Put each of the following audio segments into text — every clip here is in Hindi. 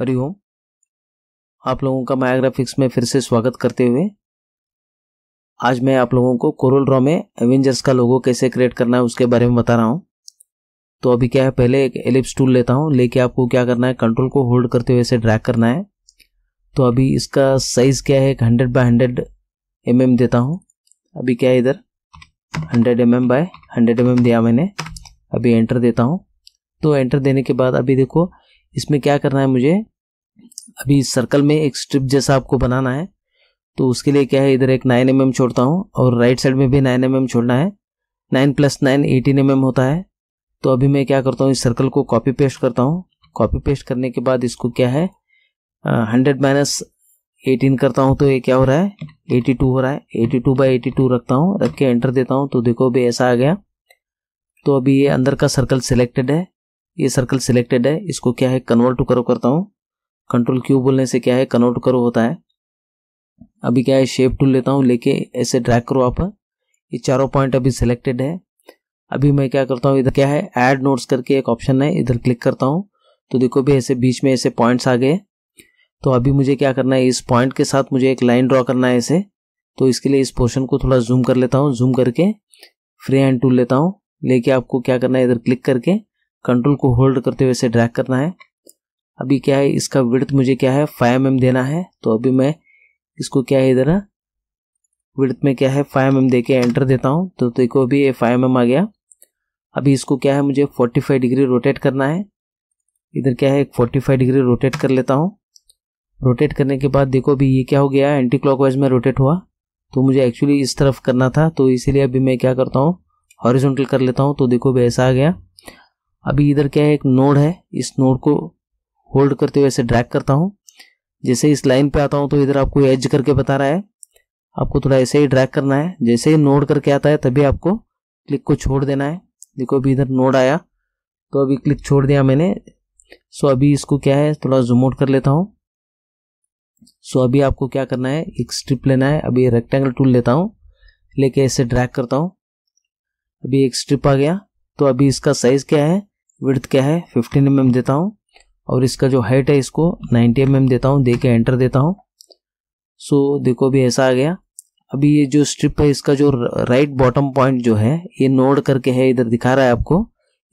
हरिओम ओम आप लोगों का मायाग्राफिक्स में फिर से स्वागत करते हुए आज मैं आप लोगों को कोरल ड्रॉ में एवेंजर्स का लोगो कैसे क्रिएट करना है उसके बारे में बता रहा हूँ तो अभी क्या है पहले एक एलिप्स टूल लेता हूँ लेके आपको क्या करना है कंट्रोल को होल्ड करते हुए इसे ड्रैग करना है तो अभी इसका साइज़ क्या है एक hundred by hundred M M देता हूँ अभी क्या है इधर hundred M M by hundred M M दिया मैंने अभी एंटर देता हूँ तो एंटर देने के बाद अभी देखो इसमें क्या करना है मुझे अभी सर्कल में एक स्ट्रिप जैसा आपको बनाना है तो उसके लिए क्या है इधर एक नाइन एम एम छोड़ता हूँ और राइट साइड में भी नाइन एम एम छोड़ना है nine plus nine eighteen M M होता है तो अभी मैं क्या करता हूँ इस सर्कल को कॉपी पेस्ट करता हूँ कॉपी पेस्ट करने के बाद इसको क्या है हंड्रेड माइनस एटीन करता हूँ तो ये क्या हो रहा है एटी टू हो रहा है eighty two by eighty two रखता हूँ रख के एंटर देता हूँ तो देखो अभी ऐसा आ गया तो अभी ये अंदर का सर्कल सिलेक्टेड है ये सर्कल सिलेक्टेड है इसको क्या है कन्वर्ट टू करो करता हूँ कंट्रोल क्यू बोलने से क्या है कन्वर्ट टू करो होता है अभी क्या है शेप टूल लेता हूँ लेके ऐसे ड्रैग करो आप ये चारों पॉइंट अभी सिलेक्टेड है अभी मैं क्या करता हूँ इधर क्या है एड नोट्स करके एक ऑप्शन है इधर क्लिक करता हूँ तो देखो भी ऐसे बीच में ऐसे पॉइंट्स आ गए तो अभी मुझे क्या करना है इस पॉइंट के साथ मुझे एक लाइन ड्रॉ करना है ऐसे तो इसके लिए इस पोर्शन को थोड़ा जूम कर लेता हूँ जूम करके फ्री हैंड टूल लेता हूँ लेके आपको क्या करना है इधर क्लिक करके कंट्रोल को होल्ड करते हुए इसे ड्रैग करना है अभी क्या है इसका विड्थ मुझे क्या है फाइव एम mm देना है तो अभी मैं इसको क्या है इधर विड्थ में क्या है फाइव एम दे के एंटर देता हूँ तो देखो अभी ये फाइव एम mm आ गया अभी इसको क्या है मुझे फोर्टी फाइव डिग्री रोटेट करना है इधर क्या है फोर्टी फाइव डिग्री रोटेट कर लेता हूँ रोटेट करने के बाद देखो अभी ये क्या हो गया एंटी वाइज में रोटेट हुआ तो मुझे एक्चुअली इस तरफ करना था तो इसीलिए अभी मैं क्या करता हूँ हॉरिजॉन्टल कर लेता हूँ तो देखो अभी ऐसा आ गया अभी इधर क्या है एक नोड है इस नोड को होल्ड करते हुए ऐसे ड्रैग करता हूँ जैसे इस लाइन पे आता हूँ तो इधर आपको एज करके बता रहा है आपको थोड़ा ऐसे ही ड्रैग करना है जैसे ही नोड करके आता है तभी आपको क्लिक को छोड़ देना है देखो अभी इधर नोड आया तो अभी क्लिक छोड़ दिया मैंने सो अभी इसको क्या है थोड़ा जूम आउट कर लेता हूँ सो अभी आपको क्या करना है एक स्ट्रिप लेना है अभी रेक्टेंगल टूल लेता हूँ लेके ऐसे ड्रैग करता हूँ अभी एक स्ट्रिप आ गया तो अभी इसका साइज क्या है विर्थ क्या है फिफ्टीन एम mm देता हूँ और इसका जो हाइट है इसको नाइन्टी एम mm देता हूँ दे के एंटर देता हूँ सो so, देखो अभी ऐसा आ गया अभी ये जो स्ट्रिप है इसका जो राइट बॉटम पॉइंट जो है ये नोड करके है इधर दिखा रहा है आपको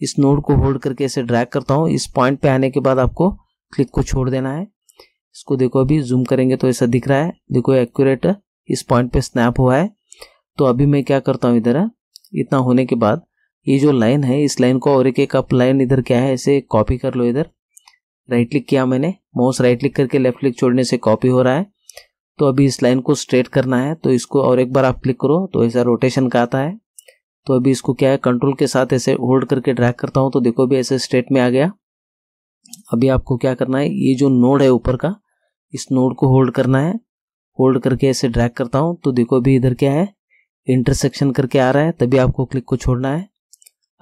इस नोड को होल्ड करके ऐसे ड्रैग करता हूँ इस पॉइंट पे आने के बाद आपको क्लिक को छोड़ देना है इसको देखो अभी जूम करेंगे तो ऐसा दिख रहा है देखो एक्यूरेट इस पॉइंट पे स्नैप हुआ है तो अभी मैं क्या करता हूँ इधर इतना होने के बाद ये जो लाइन है इस लाइन को और एक एक अप लाइन इधर क्या है ऐसे कॉपी कर लो इधर राइट क्लिक किया मैंने माउस राइट क्लिक करके लेफ्ट क्लिक छोड़ने से कॉपी हो रहा है तो अभी इस लाइन को स्ट्रेट करना है तो इसको और एक बार आप क्लिक करो तो ऐसा रोटेशन का आता है तो अभी इसको क्या है कंट्रोल के साथ ऐसे होल्ड करके ड्रैग करता हूँ तो देखो अभी ऐसे स्ट्रेट में आ गया अभी आपको क्या करना है ये जो नोड है ऊपर का इस नोड को होल्ड करना है होल्ड करके ऐसे ड्रैग करता हूँ तो देखो अभी इधर क्या है इंटरसेक्शन करके आ रहा है तभी आपको क्लिक को छोड़ना है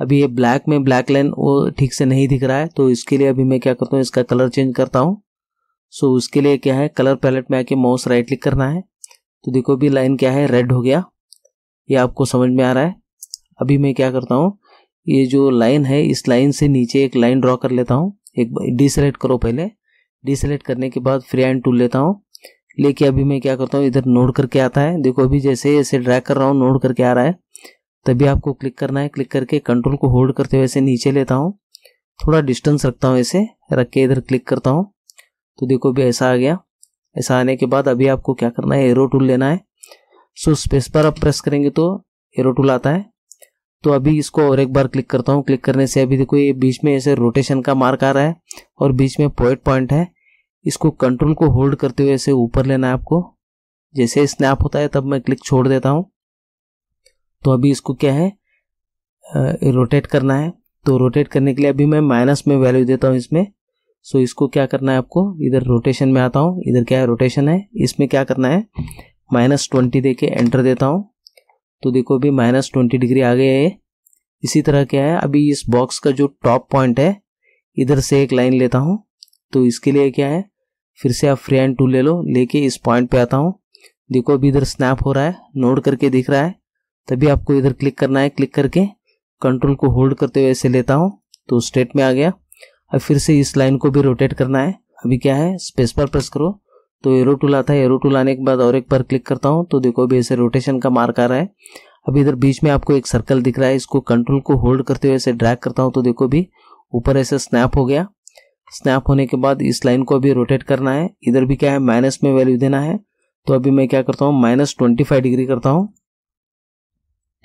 अभी ये ब्लैक में ब्लैक लाइन वो ठीक से नहीं दिख रहा है तो इसके लिए अभी मैं क्या करता हूँ इसका कलर चेंज करता हूँ सो so, उसके लिए क्या है कलर पैलेट में आके माउस राइट क्लिक करना है तो देखो अभी लाइन क्या है रेड हो गया ये आपको समझ में आ रहा है अभी मैं क्या करता हूँ ये जो लाइन है इस लाइन से नीचे एक लाइन ड्रॉ कर लेता हूँ एक डिसलेक्ट करो पहले डिसलेक्ट करने के बाद फ्री हैंड टूल लेता हूँ लेके अभी मैं क्या करता हूँ इधर नोड करके आता है देखो अभी जैसे ऐसे ड्रैग कर रहा हूँ नोड करके आ रहा है तभी आपको क्लिक करना है क्लिक करके कंट्रोल को होल्ड करते हुए ऐसे नीचे लेता हूँ थोड़ा डिस्टेंस रखता हूँ ऐसे रख के इधर क्लिक करता हूँ तो देखो भी ऐसा आ गया ऐसा आने के बाद अभी आपको क्या करना है एरो टूल लेना है सो स्पेस पर आप प्रेस करेंगे तो एरो टूल आता है तो अभी इसको और एक बार क्लिक करता हूँ क्लिक करने से अभी देखो ये बीच में ऐसे रोटेशन का मार्क आ रहा है और बीच में पॉइंट पॉइंट है इसको कंट्रोल को होल्ड करते हुए ऐसे ऊपर लेना है आपको जैसे स्नैप होता है तब मैं क्लिक छोड़ देता हूँ तो अभी इसको क्या है रोटेट करना है तो रोटेट करने के लिए अभी मैं माइनस में वैल्यू देता हूँ इसमें सो so, इसको क्या करना है आपको इधर रोटेशन में आता हूँ इधर क्या है रोटेशन है इसमें क्या करना है माइनस ट्वेंटी दे के एंटर देता हूँ तो देखो अभी माइनस ट्वेंटी डिग्री आ गया है इसी तरह क्या है अभी इस बॉक्स का जो टॉप पॉइंट है इधर से एक लाइन लेता हूँ तो इसके लिए क्या है फिर से आप फ्री एंड टू ले लो लेके इस पॉइंट पे आता हूँ देखो अभी इधर स्नैप हो रहा है नोड करके दिख रहा है तभी आपको इधर क्लिक करना है क्लिक करके कंट्रोल को होल्ड करते हुए ऐसे लेता हूँ तो स्ट्रेट में आ गया अब फिर से इस लाइन को भी रोटेट करना है अभी क्या है स्पेस पर प्रेस करो तो एरो टूल आता है एरो टूल आने के बाद और एक बार क्लिक करता हूँ तो देखो अभी ऐसे रोटेशन का मार्क आ रहा है अभी इधर बीच में आपको एक सर्कल दिख रहा है इसको कंट्रोल को होल्ड करते हुए ऐसे ड्रैग करता हूँ तो देखो अभी ऊपर ऐसे स्नैप हो गया स्नैप होने के बाद इस लाइन को अभी रोटेट करना है इधर भी क्या है माइनस में वैल्यू देना है तो अभी मैं क्या करता हूँ माइनस ट्वेंटी फाइव डिग्री करता हूँ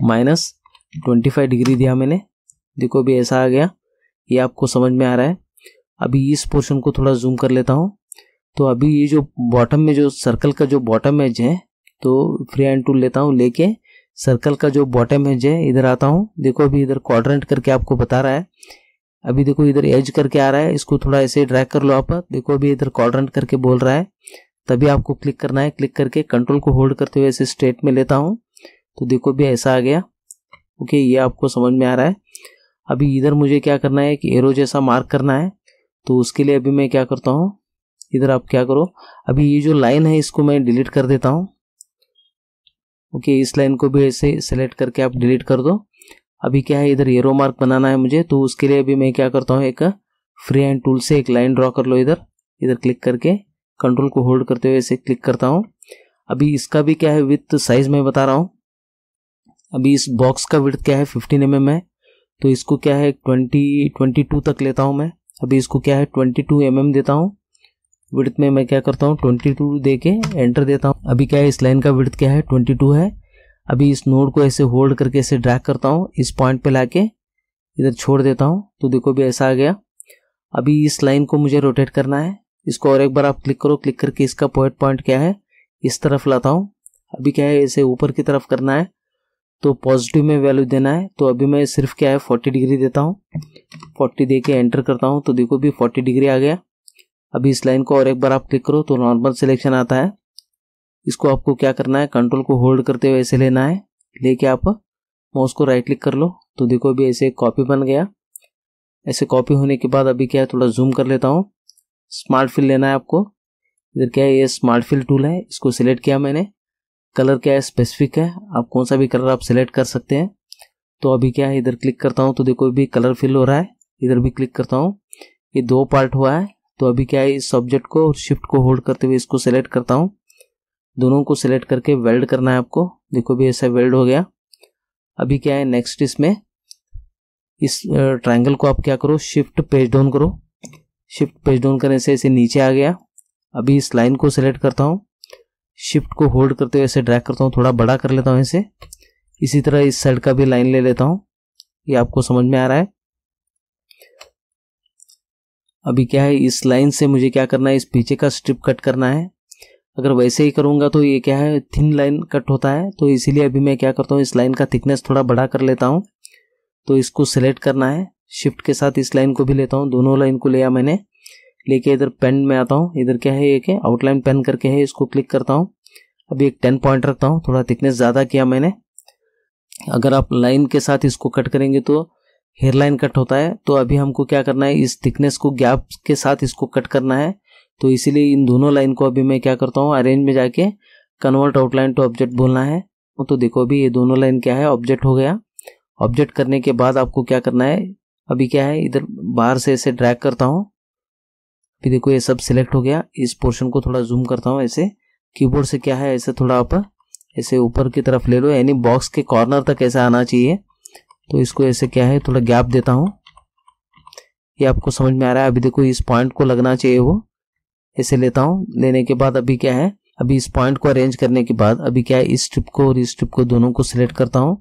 माइनस ट्वेंटी फाइव डिग्री दिया मैंने देखो अभी ऐसा आ गया ये आपको समझ में आ रहा है अभी इस पोर्शन को थोड़ा जूम कर लेता हूँ तो अभी ये जो बॉटम में जो सर्कल का जो बॉटम एज है तो फ्री एंड टूल लेता हूँ लेके सर्कल का जो बॉटम एज है इधर आता हूँ देखो अभी इधर क्वाड्रेंट करके आपको बता रहा है अभी देखो इधर एज करके आ रहा है इसको थोड़ा ऐसे ड्रैग कर लो आप देखो अभी इधर क्वाड्रेंट करके बोल रहा है तभी आपको क्लिक करना है क्लिक करके कंट्रोल को होल्ड करते हुए ऐसे स्ट्रेट में लेता हूँ तो देखो भी ऐसा आ गया ओके ये आपको समझ में आ रहा है अभी इधर मुझे क्या करना है कि एरो जैसा मार्क करना है तो उसके लिए अभी मैं क्या करता हूँ इधर आप क्या करो अभी ये जो लाइन है इसको मैं डिलीट कर देता हूँ ओके इस लाइन को भी ऐसे सेलेक्ट करके आप डिलीट कर दो अभी क्या है इधर एरो मार्क बनाना है मुझे तो उसके लिए अभी मैं क्या करता हूँ एक फ्री हैंड टूल से एक लाइन ड्रॉ कर लो इधर इधर क्लिक करके कंट्रोल को होल्ड करते हुए ऐसे क्लिक करता हूँ अभी इसका भी क्या है विथ साइज मैं बता रहा हूँ अभी इस बॉक्स का विड्थ क्या है फिफ्टीन एम है तो इसको क्या है ट्वेंटी ट्वेंटी टू तक लेता हूँ मैं अभी इसको क्या है ट्वेंटी टू एम देता हूँ विड्थ में मैं क्या करता हूँ ट्वेंटी टू दे के एंटर देता हूँ अभी क्या है इस लाइन का विड्थ क्या है ट्वेंटी टू है अभी इस नोड को ऐसे होल्ड करके ऐसे ड्रैक करता हूँ इस पॉइंट पे लाके इधर छोड़ देता हूँ तो देखो अभी ऐसा आ गया अभी इस लाइन को मुझे रोटेट करना है इसको और एक बार आप क्लिक करो क्लिक करके इसका पॉइंट पॉइंट क्या है इस तरफ लाता हूँ अभी क्या है इसे ऊपर की तरफ करना है तो पॉजिटिव में वैल्यू देना है तो अभी मैं सिर्फ क्या है फोर्टी डिग्री देता हूँ फोर्टी दे के एंटर करता हूँ तो देखो अभी फोर्टी डिग्री आ गया अभी इस लाइन को और एक बार आप क्लिक करो तो नॉर्मल सिलेक्शन आता है इसको आपको क्या करना है कंट्रोल को होल्ड करते हुए ऐसे लेना है लेके आप माउस को राइट क्लिक कर लो तो देखो अभी ऐसे कॉपी बन गया ऐसे कॉपी होने के बाद अभी क्या है थोड़ा जूम कर लेता हूँ स्मार्ट फिल लेना है आपको इधर क्या है ये स्मार्ट फिल टूल है इसको सिलेक्ट किया मैंने कलर क्या है स्पेसिफिक है आप कौन सा भी कलर आप सेलेक्ट कर सकते हैं तो अभी क्या है इधर क्लिक करता हूँ तो देखो अभी कलर फिल हो रहा है इधर भी क्लिक करता हूँ ये दो पार्ट हुआ है तो अभी क्या है इस सब्जेक्ट को और शिफ्ट को होल्ड करते हुए इसको सेलेक्ट करता हूँ दोनों को सिलेक्ट करके वेल्ड करना है आपको देखो भी ऐसा वेल्ड हो गया अभी क्या है नेक्स्ट इसमें इस ट्रायंगल को आप क्या करो शिफ्ट पेज डाउन करो शिफ्ट पेज डाउन करने से इसे नीचे आ गया अभी इस लाइन को सिलेक्ट करता हूँ शिफ्ट को होल्ड करते हुए ऐसे ड्रैग करता हूँ थोड़ा बड़ा कर लेता हूँ इसे इसी तरह इस साइड का भी लाइन ले लेता हूँ ये आपको समझ में आ रहा है अभी क्या है इस लाइन से मुझे क्या करना है इस पीछे का स्ट्रिप कट करना है अगर वैसे ही करूँगा तो ये क्या है थिन लाइन कट होता है तो इसीलिए अभी मैं क्या करता हूँ इस लाइन का थिकनेस थोड़ा बड़ा कर लेता हूँ तो इसको सेलेक्ट करना है शिफ्ट के साथ इस लाइन को भी लेता हूँ दोनों लाइन को लिया मैंने लेके इधर पेन में आता हूँ इधर क्या है एक आउटलाइन पेन करके है इसको क्लिक करता हूँ अभी एक टेन पॉइंट रखता हूँ थोड़ा थिकनेस ज़्यादा किया मैंने अगर आप लाइन के साथ इसको कट करेंगे तो हेयर लाइन कट होता है तो अभी हमको क्या करना है इस थिकनेस को गैप के साथ इसको कट करना है तो इसीलिए इन दोनों लाइन को अभी मैं क्या करता हूँ अरेंज में जाके कन्वर्ट आउटलाइन टू ऑब्जेक्ट बोलना है तो देखो अभी ये दोनों लाइन क्या है ऑब्जेक्ट हो गया ऑब्जेक्ट करने के बाद आपको क्या करना है अभी क्या है इधर बाहर से इसे ड्रैग करता हूँ कि देखो ये सब सिलेक्ट हो गया इस पोर्शन को थोड़ा जूम करता हूँ ऐसे कीबोर्ड से क्या है ऐसे थोड़ा आप ऐसे ऊपर की तरफ ले लो यानी बॉक्स के कॉर्नर तक ऐसा आना चाहिए तो इसको ऐसे क्या है थोड़ा गैप देता हूँ ये आपको समझ में आ रहा है अभी देखो इस पॉइंट को लगना चाहिए वो ऐसे लेता हूँ लेने के बाद अभी क्या है अभी इस पॉइंट को अरेंज करने के बाद अभी क्या है इस स्ट्रिप को और इस स्ट्रिप को दोनों को सिलेक्ट करता हूँ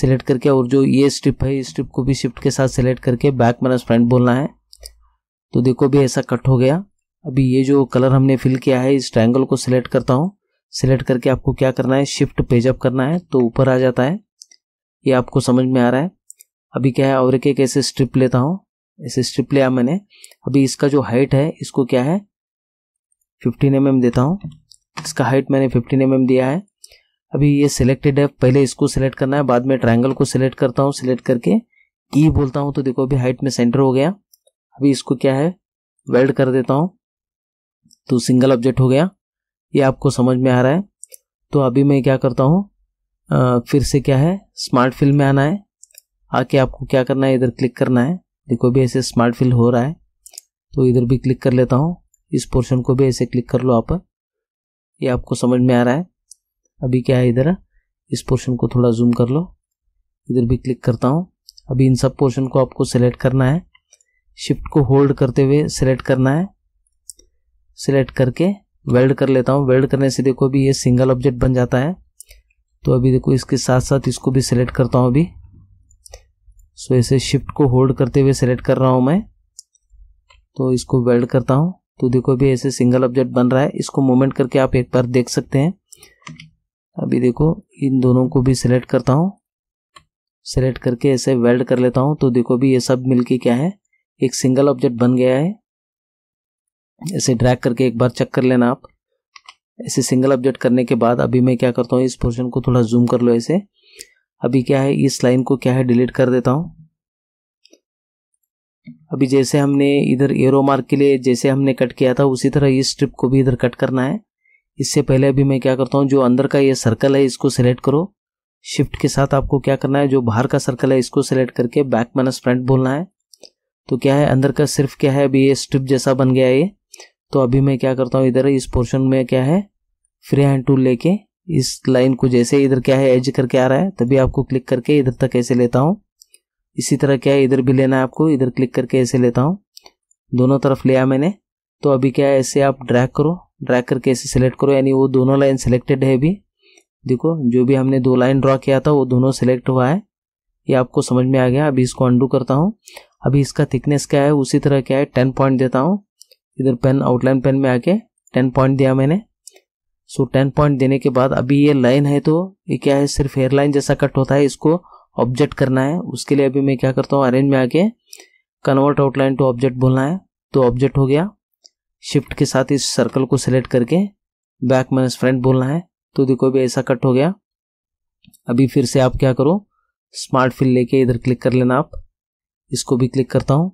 सिलेक्ट करके और जो ये स्ट्रिप है इस स्ट्रिप को भी शिफ्ट के साथ सिलेक्ट करके बैक माइनस फ्रंट बोलना है तो देखो भी ऐसा कट हो गया अभी ये जो कलर हमने फिल किया है इस ट्रायंगल को सिलेक्ट करता हूँ सिलेक्ट करके आपको क्या करना है शिफ्ट पेज अप करना है तो ऊपर आ जाता है ये आपको समझ में आ रहा है अभी क्या है और एक एक ऐसे स्ट्रिप लेता हूँ ऐसे स्ट्रिप लिया मैंने अभी इसका जो हाइट है इसको क्या है फिफ्टीन एम एम देता हूँ इसका हाइट मैंने फिफ्टीन एम एम दिया है अभी ये सिलेक्टेड है पहले इसको सिलेक्ट करना है बाद में ट्राइंगल को सिलेक्ट करता हूँ सिलेक्ट करके की e बोलता हूँ तो देखो अभी हाइट में सेंटर हो गया अभी इसको क्या है वेल्ड कर देता हूँ तो सिंगल ऑब्जेक्ट हो गया ये आपको समझ में आ रहा है तो अभी मैं क्या करता हूँ फिर से क्या है स्मार्ट फिल में आना है आके आपको क्या करना है इधर क्लिक करना है देखो भी ऐसे स्मार्ट फिल हो रहा है तो इधर भी क्लिक कर लेता हूँ इस पोर्शन को भी ऐसे क्लिक कर लो आप ये आपको समझ में आ रहा है अभी क्या है इधर इस पोर्शन को थोड़ा जूम कर लो इधर भी क्लिक करता हूँ अभी इन सब पोर्शन को आपको सेलेक्ट करना है शिफ्ट को होल्ड करते हुए सिलेक्ट करना है सिलेक्ट करके वेल्ड कर लेता हूँ वेल्ड करने से देखो अभी ये सिंगल ऑब्जेक्ट बन जाता है तो अभी देखो इसके साथ साथ इसको भी सिलेक्ट करता हूँ अभी सो ऐसे शिफ्ट को होल्ड करते हुए सिलेक्ट कर रहा हूँ मैं तो इसको वेल्ड करता हूँ तो देखो अभी ऐसे सिंगल ऑब्जेक्ट बन रहा है इसको मूवमेंट करके आप एक बार देख सकते हैं अभी देखो इन दोनों को भी सिलेक्ट करता हूँ सिलेक्ट करके ऐसे वेल्ड कर लेता हूँ तो देखो अभी ये सब मिलके क्या है एक सिंगल ऑब्जेक्ट बन गया है इसे ड्रैग करके एक बार चेक कर लेना आप इसे सिंगल ऑब्जेक्ट करने के बाद अभी मैं क्या करता हूँ इस पोर्शन को थोड़ा जूम कर लो इसे अभी क्या है इस लाइन को क्या है डिलीट कर देता हूँ अभी जैसे हमने इधर एरो मार्क के लिए जैसे हमने कट किया था उसी तरह इस स्ट्रिप को भी इधर कट करना है इससे पहले अभी मैं क्या करता हूँ जो अंदर का ये सर्कल है इसको सेलेक्ट करो शिफ्ट के साथ आपको क्या करना है जो बाहर का सर्कल है इसको सेलेक्ट करके बैक माइनस फ्रंट बोलना है तो क्या है अंदर का सिर्फ क्या है अभी ये स्ट्रिप जैसा बन गया है ये तो अभी मैं क्या करता हूँ इधर इस पोर्शन में क्या है फ्री हैंड टूल लेके इस लाइन को जैसे इधर क्या है एज करके आ रहा है तभी आपको क्लिक करके इधर तक ऐसे लेता हूँ इसी तरह क्या है इधर भी लेना है आपको इधर क्लिक करके ऐसे लेता हूँ दोनों तरफ लिया मैंने तो अभी क्या है ऐसे आप ड्रैग करो ड्रैग करके ऐसे सेलेक्ट करो यानी वो दोनों लाइन सेलेक्टेड है अभी देखो जो भी हमने दो लाइन ड्रॉ किया था वो दोनों सेलेक्ट हुआ है ये आपको समझ में आ गया अभी इसको अंडू करता हूँ अभी इसका थिकनेस क्या है उसी तरह क्या है टेन पॉइंट देता हूँ इधर पेन आउटलाइन पेन में आके टेन पॉइंट दिया मैंने सो टेन पॉइंट देने के बाद अभी ये लाइन है तो ये क्या है सिर्फ हेयर लाइन जैसा कट होता है इसको ऑब्जेक्ट करना है उसके लिए अभी मैं क्या करता हूँ अरेंज में आके कन्वर्ट आउटलाइन टू ऑब्जेक्ट बोलना है तो ऑब्जेक्ट हो गया शिफ्ट के साथ इस सर्कल को सिलेक्ट करके बैक माइनस फ्रंट बोलना है तो देखो भी ऐसा कट हो गया अभी फिर से आप क्या करो स्मार्ट फिल लेके इधर क्लिक कर लेना आप इसको भी क्लिक करता हूँ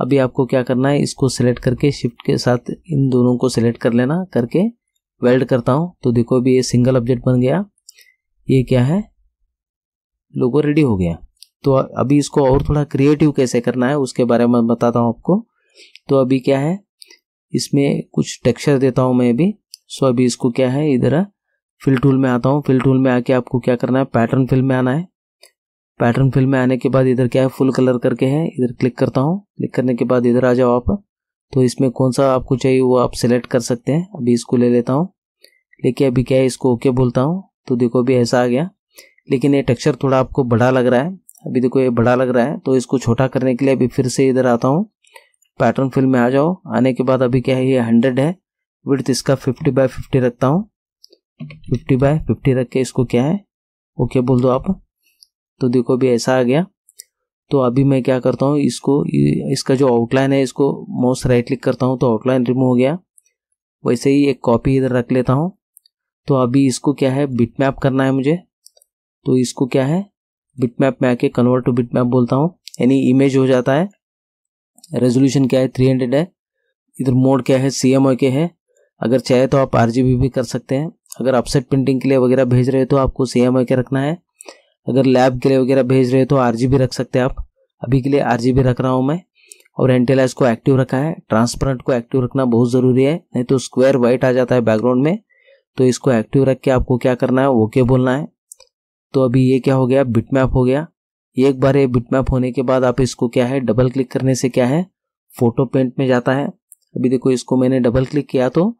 अभी आपको क्या करना है इसको सेलेक्ट करके शिफ्ट के साथ इन दोनों को सेलेक्ट कर लेना करके वेल्ड करता हूँ तो देखो अभी ये सिंगल ऑब्जेक्ट बन गया ये क्या है लोगो रेडी हो गया तो अभी इसको और थोड़ा क्रिएटिव कैसे करना है उसके बारे में बताता हूँ आपको तो अभी क्या है इसमें कुछ टेक्सचर देता हूँ मैं अभी सो अभी इसको क्या है इधर फिल टूल में आता हूँ फिल टूल में आके आपको क्या करना है पैटर्न फिल में आना है पैटर्न फिल में आने के बाद इधर क्या है फुल कलर करके है इधर क्लिक करता हूँ क्लिक करने के बाद इधर आ जाओ आप तो इसमें कौन सा आपको चाहिए वो आप सेलेक्ट कर सकते हैं अभी इसको ले लेता हूँ लेके अभी क्या है इसको ओके बोलता हूँ तो देखो अभी ऐसा आ गया लेकिन ये टेक्सचर थोड़ा आपको बड़ा लग रहा है अभी देखो ये बड़ा लग रहा है तो इसको छोटा करने के लिए अभी फिर से इधर आता हूँ पैटर्न फिल में आ जाओ आने के बाद अभी क्या है ये हंड्रेड है विड्थ इसका फिफ्टी बाय फिफ्टी रखता हूँ फिफ्टी बाय फिफ्टी रख के इसको क्या है ओके बोल दो आप तो देखो अभी ऐसा आ गया तो अभी मैं क्या करता हूँ इसको इसका जो आउटलाइन है इसको माउस राइट क्लिक करता हूँ तो आउटलाइन रिमूव हो गया वैसे ही एक कॉपी इधर रख लेता हूँ तो अभी इसको क्या है बिट मैप करना है मुझे तो इसको क्या है बिट मैप में आके कन्वर्ट टू बिट मैप बोलता हूँ यानी इमेज हो जाता है रेजोल्यूशन क्या है थ्री हंड्रेड है इधर मोड क्या है सी एम के है अगर चाहे तो आप आर भी कर सकते हैं अगर अपसेट प्रिंटिंग के लिए वगैरह भेज रहे हो तो आपको सी एम के रखना है अगर लैब के लिए वगैरह भेज रहे हो तो आर रख सकते हैं आप अभी के लिए आर रख रहा हूँ मैं और एंटेलाइज को एक्टिव रखा है ट्रांसपेरेंट को एक्टिव रखना बहुत ज़रूरी है नहीं तो स्क्वायर वाइट आ जाता है बैकग्राउंड में तो इसको एक्टिव रख के आपको क्या करना है ओके बोलना है तो अभी ये क्या हो गया बिटमैप हो गया एक बार ये बिटमैप होने के बाद आप इसको क्या है डबल क्लिक करने से क्या है फोटो पेंट में जाता है अभी देखो इसको मैंने डबल क्लिक किया तो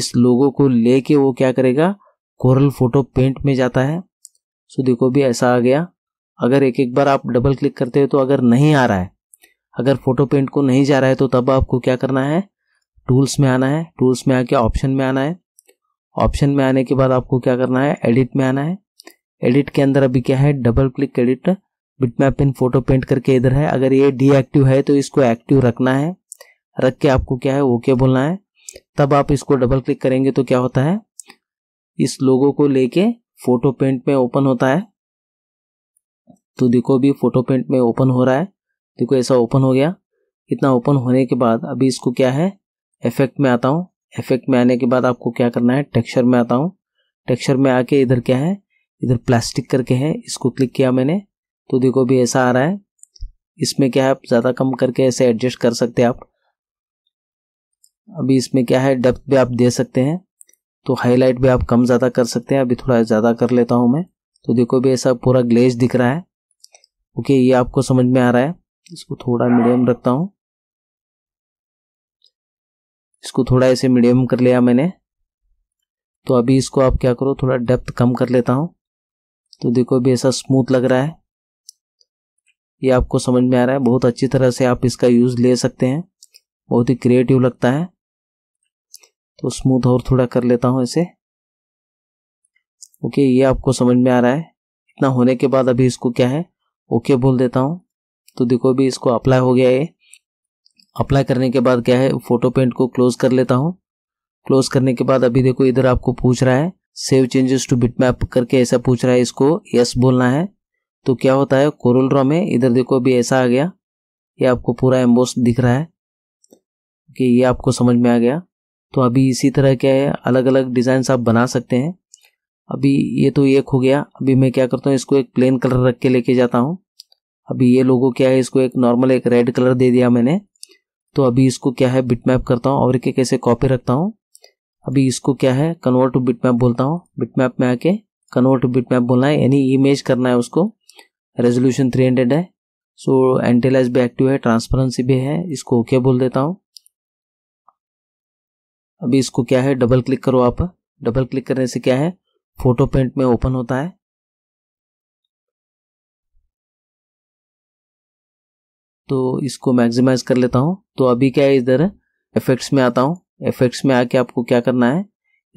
इस लोगो को लेके वो क्या करेगा कोरल फोटो पेंट में जाता है सो देखो भी ऐसा आ गया अगर एक एक बार आप डबल क्लिक करते हो तो अगर नहीं आ रहा है अगर फोटो पेंट को नहीं जा रहा है तो तब आपको क्या करना है टूल्स में आना है टूल्स में आके ऑप्शन में आना है ऑप्शन में आने के बाद आपको क्या करना है एडिट में आना है एडिट के अंदर अभी क्या है double click edit bitmap in photo paint करके इधर है अगर ये डीएक्टिव है तो इसको एक्टिव रखना है रख के आपको क्या है ओके बोलना है तब आप इसको डबल क्लिक करेंगे तो क्या होता है इस लोगो को लेके फोटो पेंट में ओपन होता है तो देखो अभी फोटो पेंट में ओपन हो रहा है देखो ऐसा ओपन हो गया इतना ओपन होने के बाद अभी इसको क्या है इफेक्ट में आता हूँ इफेक्ट में आने के बाद आपको क्या करना है टेक्सचर में आता हूँ टेक्सचर में आके इधर क्या है इधर प्लास्टिक करके है इसको क्लिक किया मैंने तो देखो अभी ऐसा आ रहा है इसमें क्या है ज़्यादा कम करके ऐसे एडजस्ट कर सकते हैं आप अभी इसमें क्या है डेप्थ भी आप दे सकते हैं तो हाईलाइट भी आप कम ज़्यादा कर सकते हैं अभी थोड़ा ज़्यादा कर लेता हूँ मैं तो देखो भी ऐसा पूरा ग्लेज दिख रहा है ओके ये आपको समझ में आ रहा है इसको थोड़ा मीडियम रखता हूँ इसको थोड़ा ऐसे मीडियम कर लिया मैंने तो अभी इसको आप क्या करो थोड़ा डेप्थ कम कर लेता हूँ तो देखो भी ऐसा स्मूथ लग रहा है ये आपको समझ में आ रहा है बहुत अच्छी तरह से आप इसका यूज़ ले सकते हैं बहुत ही क्रिएटिव लगता है तो स्मूथ और थोड़ा कर लेता हूँ इसे ओके ये आपको समझ में आ रहा है इतना होने के बाद अभी इसको क्या है ओके बोल देता हूँ तो देखो अभी इसको अप्लाई हो गया है अप्लाई करने के बाद क्या है फोटो पेंट को क्लोज कर लेता हूँ क्लोज करने के बाद अभी देखो इधर आपको पूछ रहा है save changes to bitmap करके ऐसा पूछ रहा है इसको यस बोलना है तो क्या होता है कोरल रॉ में इधर देखो अभी ऐसा आ गया ये आपको पूरा एम्बोस दिख रहा है कि ये आपको समझ में आ गया तो अभी इसी तरह क्या है अलग अलग डिजाइन आप बना सकते हैं अभी ये तो एक हो गया अभी मैं क्या करता हूँ इसको एक प्लेन कलर रख के लेके जाता हूँ अभी ये लोगों क्या है इसको एक नॉर्मल एक रेड कलर दे दिया मैंने तो अभी इसको क्या है बिट मैप करता हूँ और एक कैसे कॉपी रखता हूँ अभी इसको क्या है कन्वर्ट टू बिट मैप बोलता हूँ बिट मैप में आके कन्वर्ट टू बिट मैप बोलना है यानी इमेज करना है उसको रेजोल्यूशन थ्री हंड्रेड है सो एंटेलाइज भी एक्टिव है ट्रांसपेरेंसी भी है इसको ओके बोल देता हूँ अभी इसको क्या है डबल क्लिक करो आप डबल क्लिक करने से क्या है फोटो पेंट में ओपन होता है तो इसको मैक्सिमाइज कर लेता हूं तो अभी क्या है इधर इफेक्ट्स में आता हूं इफेक्ट्स में आके आपको क्या करना है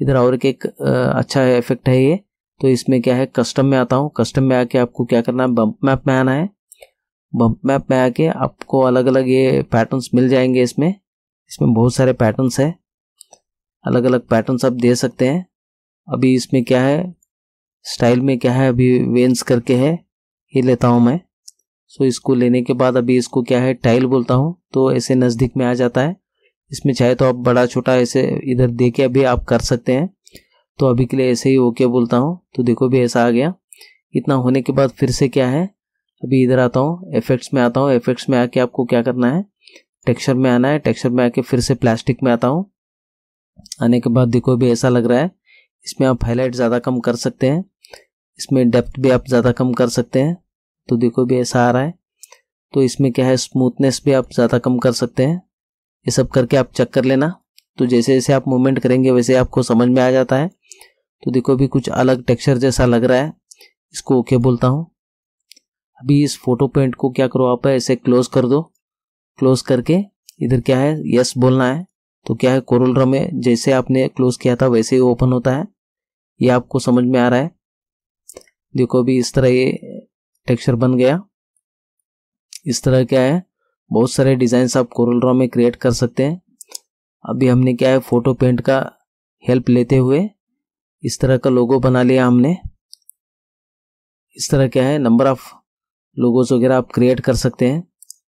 इधर और एक एक अच्छा इफेक्ट है ये तो इसमें क्या है कस्टम में आता हूँ कस्टम में आके आपको क्या करना है बम्प मैप में आना है बम्प मैप में आके आपको अलग अलग ये पैटर्न्स मिल जाएंगे इसमें इसमें बहुत सारे पैटर्न्स हैं अलग अलग पैटर्न्स आप दे सकते हैं अभी इसमें क्या है स्टाइल में क्या है अभी वेंस करके है ये लेता हूँ मैं सो so, इसको लेने के बाद अभी इसको क्या है टाइल बोलता हूँ तो ऐसे नज़दीक में आ जाता है इसमें चाहे तो आप बड़ा छोटा ऐसे इधर दे के अभी आप कर सकते हैं तो अभी के लिए ऐसे ही ओके बोलता हूँ तो देखो भी ऐसा आ गया इतना होने के बाद फिर से क्या है अभी इधर आता हूँ इफेक्ट्स में आता हूँ इफेक्ट्स में आके आपको क्या करना है टेक्सचर में आना है टेक्सचर में आके फिर से प्लास्टिक में आता हूँ आने के बाद देखो भी ऐसा लग रहा है इसमें आप हाईलाइट ज़्यादा कम कर सकते हैं इसमें डेप्थ भी आप ज़्यादा कम कर सकते हैं तो देखो भी ऐसा आ रहा है तो इसमें क्या है स्मूथनेस भी आप ज़्यादा कम कर सकते हैं ये सब करके आप चेक कर लेना तो जैसे जैसे आप मूवमेंट करेंगे वैसे आपको समझ में आ जाता है तो देखो भी कुछ अलग टेक्सचर जैसा लग रहा है इसको ओके बोलता हूँ अभी इस फोटो पेंट को क्या करो आप ऐसे क्लोज कर दो क्लोज करके इधर क्या है यस बोलना है तो क्या है कोरल ड्रम में जैसे आपने क्लोज किया था वैसे ही ओपन होता है ये आपको समझ में आ रहा है देखो अभी इस तरह ये टेक्सचर बन गया इस तरह क्या है बहुत सारे डिजाइन आप कोरल ड्रॉ में क्रिएट कर सकते हैं अभी हमने क्या है फ़ोटो पेंट का हेल्प लेते हुए इस तरह का लोगो बना लिया हमने इस तरह क्या है नंबर ऑफ लोगोस वगैरह आप क्रिएट कर सकते हैं